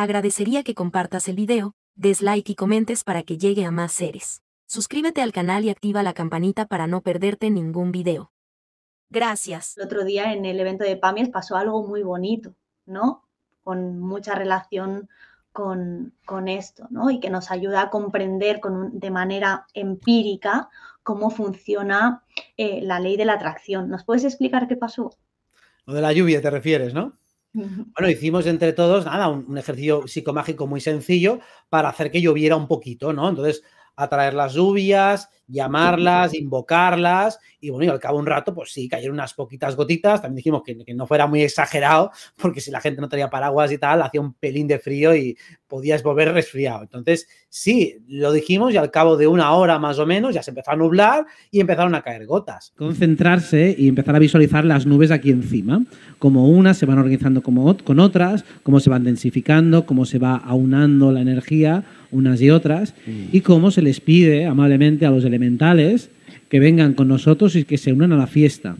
Agradecería que compartas el video, des like y comentes para que llegue a más seres. Suscríbete al canal y activa la campanita para no perderte ningún video. Gracias. El otro día en el evento de PAMIES pasó algo muy bonito, ¿no? Con mucha relación con, esto, ¿no? Y que nos ayuda a comprender de manera empírica cómo funciona eh, la ley de la atracción. ¿Nos puedes explicar qué pasó? Lo de la lluvia te refieres, ¿no? Bueno, hicimos entre todos, nada, un, ejercicio psicomágico muy sencillo para hacer que lloviera un poquito, ¿no? Entonces, atraer las lluvias, llamarlas, invocarlas, y bueno, y al cabo de un rato, pues sí, cayeron unas poquitas gotitas, también dijimos que, no fuera muy exagerado, porque si la gente no tenía paraguas y tal, hacía un pelín de frío y podías volver resfriado. Entonces, sí, lo dijimos y al cabo de una hora más o menos ya se empezó a nublar y empezaron a caer gotas. Concentrarse y empezar a visualizar las nubes aquí encima, como unas se van organizando con otras, cómo se van densificando, cómo se va aunando la energía unas y otras, mm. y cómo se les pide amablemente a los elementos mentales que vengan con nosotros y que se unan a la fiesta.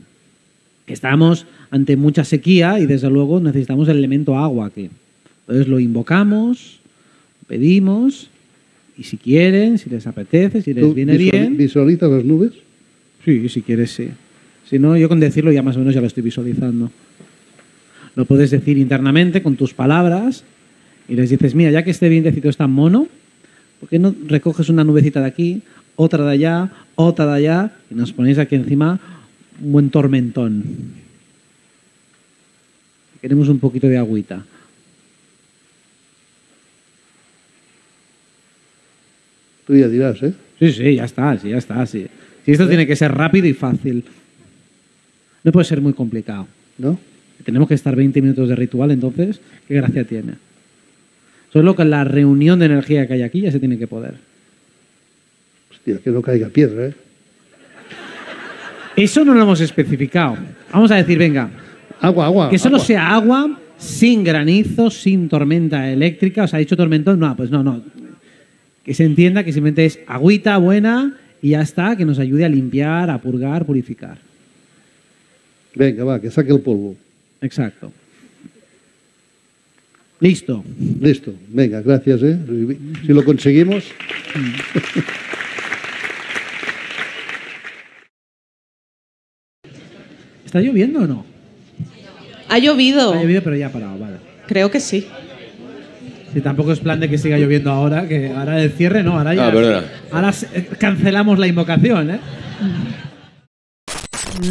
Que estamos ante mucha sequía y desde luego necesitamos el elemento agua aquí. Entonces lo invocamos, pedimos y si quieren, si les apetece, si les viene bien. Visualiza las nubes? Sí, si quieres, sí. Si no, yo con decirlo ya más o menos ya lo estoy visualizando. Lo puedes decir internamente con tus palabras y les dices, mira, ya que este vientecito está mono, ¿por qué no recoges una nubecita de aquí otra de allá, otra de allá, y nos ponéis aquí encima un buen tormentón. Queremos un poquito de agüita. Tú ya dirás, ¿eh? Sí, sí, ya está, sí, ya está. Sí. Si esto tiene que ser rápido y fácil. No puede ser muy complicado. ¿No? Tenemos que estar 20 minutos de ritual, entonces, ¿qué gracia tiene? Solo que la reunión de energía que hay aquí ya se tiene que poder que no caiga piedra, ¿eh? Eso no lo hemos especificado. Vamos a decir, venga. Agua, agua. Que solo sea agua, sin granizo, sin tormenta eléctrica. ¿Os ha dicho tormentón? No, pues no, no. Que se entienda que simplemente es agüita buena y ya está, que nos ayude a limpiar, a purgar, purificar. Venga, va, que saque el polvo. Exacto. Listo. Listo. Venga, gracias. ¿eh? Si lo conseguimos. ¿Está lloviendo o no? Ha llovido. Ha llovido, pero ya ha parado, vale. Creo que sí. Sí, tampoco es plan de que siga lloviendo ahora, que ahora el cierre no, ahora ya. Ah, Ahora eh, cancelamos la invocación, ¿eh?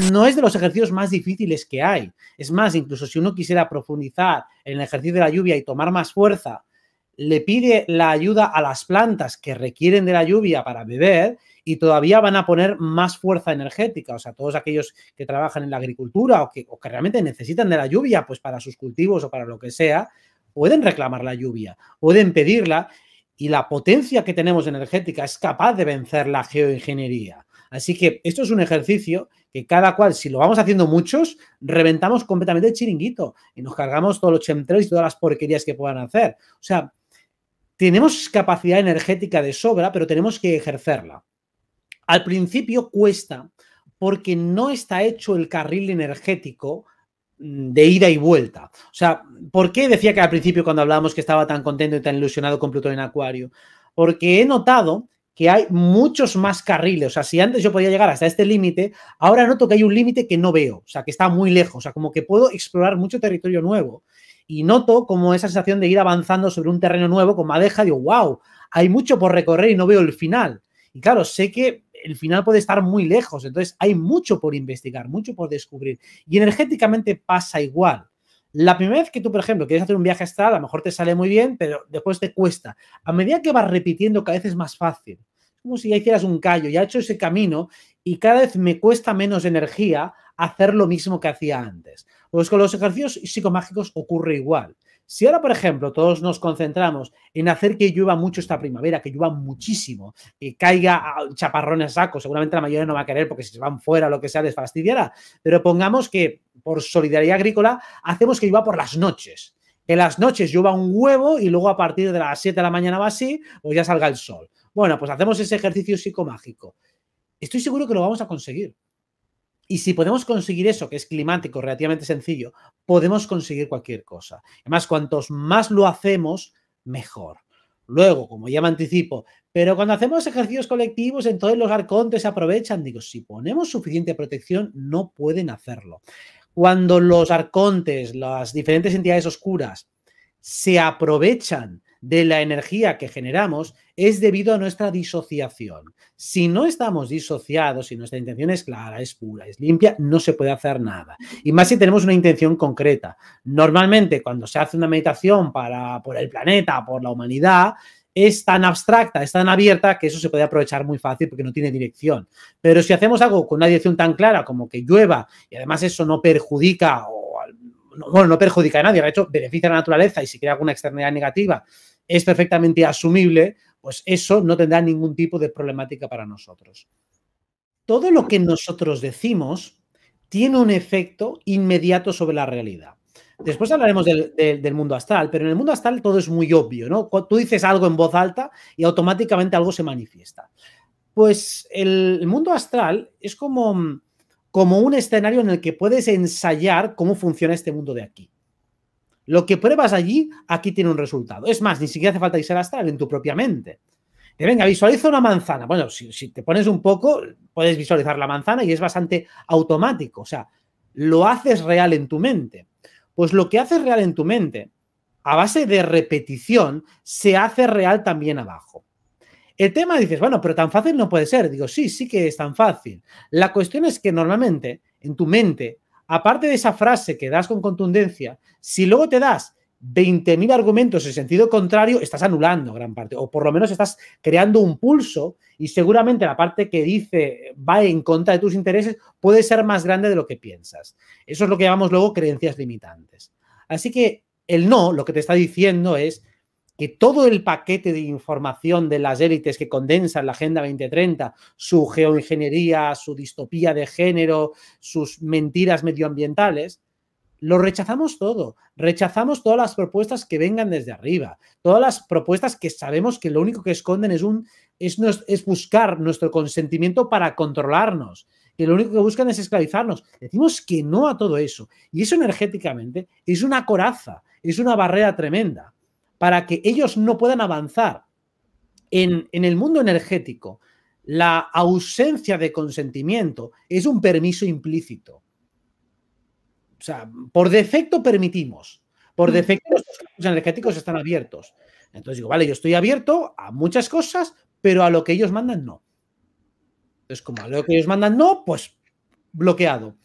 No es de los ejercicios más difíciles que hay. Es más, incluso si uno quisiera profundizar en el ejercicio de la lluvia y tomar más fuerza le pide la ayuda a las plantas que requieren de la lluvia para beber y todavía van a poner más fuerza energética. O sea, todos aquellos que trabajan en la agricultura o que, realmente necesitan de la lluvia, pues para sus cultivos o para lo que sea, pueden reclamar la lluvia, pueden pedirla y la potencia que tenemos energética es capaz de vencer la geoingeniería. Así que esto es un ejercicio que cada cual, si lo vamos haciendo muchos, reventamos completamente el chiringuito y nos cargamos todos los chemtrails y todas las porquerías que puedan hacer. O sea, tenemos capacidad energética de sobra, pero tenemos que ejercerla. Al principio cuesta porque no está hecho el carril energético mm, de ida y vuelta. O sea, ¿por qué decía que al principio cuando hablábamos que estaba tan contento y tan ilusionado con Plutón en Acuario? Porque he notado que hay muchos más carriles. O sea, si antes yo podía llegar hasta este límite, ahora noto que hay un límite que no veo, o sea, que está muy lejos, o sea, como que puedo explorar mucho territorio nuevo y noto como esa sensación de ir avanzando sobre un terreno nuevo con madeja, digo, wow, hay mucho por recorrer y no veo el final. Y claro, sé que el final puede estar muy lejos, entonces hay mucho por investigar, mucho por descubrir. Y energéticamente pasa igual. La primera vez que tú, por ejemplo, quieres hacer un viaje astral, a lo mejor te sale muy bien, pero después te cuesta. A medida que vas repitiendo, cada vez es más fácil. como si ya hicieras un callo, ya he hecho ese camino y cada vez me cuesta menos energía hacer lo mismo que hacía antes. Pues con los ejercicios psicomágicos ocurre igual. Si ahora, por ejemplo, todos nos concentramos en hacer que llueva mucho esta primavera, que llueva muchísimo, que caiga chaparrones a saco, seguramente la mayoría no va a querer porque si se van fuera o lo que sea les fastidiará, pero pongamos que por solidaridad agrícola hacemos que llueva por las noches, que las noches llueva un huevo y luego a partir de las 7 de la mañana va así, o pues ya salga el sol. Bueno, pues hacemos ese ejercicio psicomágico. Estoy seguro que lo vamos a conseguir. Y si podemos conseguir eso, que es climático, relativamente sencillo, podemos conseguir cualquier cosa. Además, cuantos más lo hacemos, mejor. Luego, como ya me anticipo, pero cuando hacemos ejercicios colectivos, entonces los arcontes aprovechan. Digo, si ponemos suficiente protección, no pueden hacerlo. Cuando los arcontes, las diferentes entidades oscuras, se aprovechan de la energía que generamos es debido a nuestra disociación. Si no estamos disociados, y nuestra intención es clara, es pura, es limpia, no se puede hacer nada. Y más si tenemos una intención concreta. Normalmente cuando se hace una meditación para, por el planeta, por la humanidad, es tan abstracta, es tan abierta que eso se puede aprovechar muy fácil porque no tiene dirección. Pero si hacemos algo con una dirección tan clara como que llueva y además eso no perjudica bueno, no perjudica a nadie, de hecho, beneficia a la naturaleza y si crea alguna externalidad negativa es perfectamente asumible, pues eso no tendrá ningún tipo de problemática para nosotros. Todo lo que nosotros decimos tiene un efecto inmediato sobre la realidad. Después hablaremos del, mundo astral, pero en el mundo astral todo es muy obvio, ¿no? Tú dices algo en voz alta y automáticamente algo se manifiesta. Pues el mundo astral es como mm, como un escenario en el que puedes ensayar cómo funciona este mundo de aquí. Lo que pruebas allí, aquí tiene un resultado. Es más, ni siquiera hace falta irse ser astral en tu propia mente. De venga, visualiza una manzana. Bueno, si te pones un poco, puedes visualizar la manzana y es bastante automático. O sea, lo haces real en tu mente. Pues lo que haces real en tu mente, a base de repetición, se hace real también abajo. El tema dices, bueno, pero tan fácil no puede ser. Digo, sí, sí que es tan fácil. La cuestión es que normalmente en tu mente, aparte de esa frase que das con contundencia, si luego te das 20.000 argumentos en sentido contrario, estás anulando gran parte, o por lo menos estás creando un pulso y seguramente la parte que dice va en contra de tus intereses puede ser más grande de lo que piensas. Eso es lo que llamamos luego creencias limitantes. Así que el no, lo que te está diciendo es, que todo el paquete de información de las élites que condensan la Agenda 2030, su geoingeniería, su distopía de género, sus mentiras medioambientales, lo rechazamos todo. Rechazamos todas las propuestas que vengan desde arriba, todas las propuestas que sabemos que lo único que esconden es, un, es, es buscar nuestro consentimiento para controlarnos que lo único que buscan es esclavizarnos. Decimos que no a todo eso. Y eso energéticamente es una coraza, es una barrera tremenda para que ellos no puedan avanzar. En, el mundo energético, la ausencia de consentimiento es un permiso implícito. O sea, por defecto permitimos, por mm. defecto los energéticos están abiertos. Entonces digo, vale, yo estoy abierto a muchas cosas, pero a lo que ellos mandan no. Entonces, como a lo que ellos mandan no, pues bloqueado.